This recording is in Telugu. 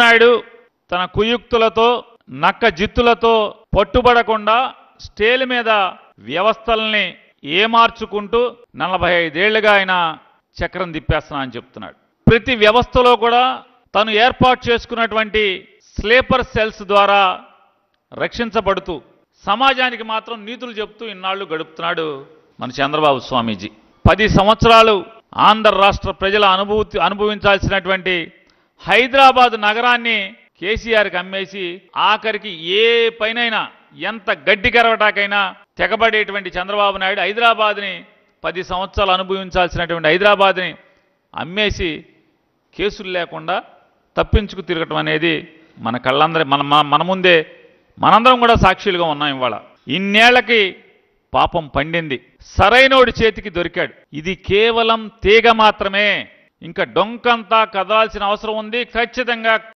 నాయుడు తన కుయుక్తులతో నక్క జిత్తులతో పట్టుబడకుండా స్టేల్ మీద వ్యవస్థల్ని ఏమార్చుకుంటూ నలభై ఐదేళ్లుగా ఆయన చక్రం తిప్పేస్తున్నా అని చెప్తున్నాడు ప్రతి వ్యవస్థలో కూడా తను ఏర్పాటు చేసుకున్నటువంటి స్లీపర్ సెల్స్ ద్వారా రక్షించబడుతూ సమాజానికి మాత్రం నీతులు చెప్తూ ఇన్నాళ్ళు గడుపుతున్నాడు మన చంద్రబాబు స్వామీజీ పది సంవత్సరాలు ఆంధ్ర రాష్ట్ర ప్రజల అనుభూతి అనుభవించాల్సినటువంటి హైదరాబాద్ నగరాన్ని కేసీఆర్కి అమ్మేసి ఆఖరికి ఏ పైనైనా ఎంత గడ్డి కరవటాకైనా తెగబడేటువంటి చంద్రబాబు నాయుడు హైదరాబాద్ని పది సంవత్సరాలు అనుభవించాల్సినటువంటి హైదరాబాద్ని అమ్మేసి కేసులు లేకుండా తప్పించుకు తిరగటం అనేది మన కళ్ళందరి మన మన ముందే మనందరం కూడా సాక్షులుగా ఉన్నాం ఇవాళ ఇన్నేళ్లకి పాపం పండింది సరైనోడి చేతికి దొరికాడు ఇది కేవలం తీగ మాత్రమే ఇంకా డొంకంతా కదలాల్సిన అవసరం ఉంది ఖచ్చితంగా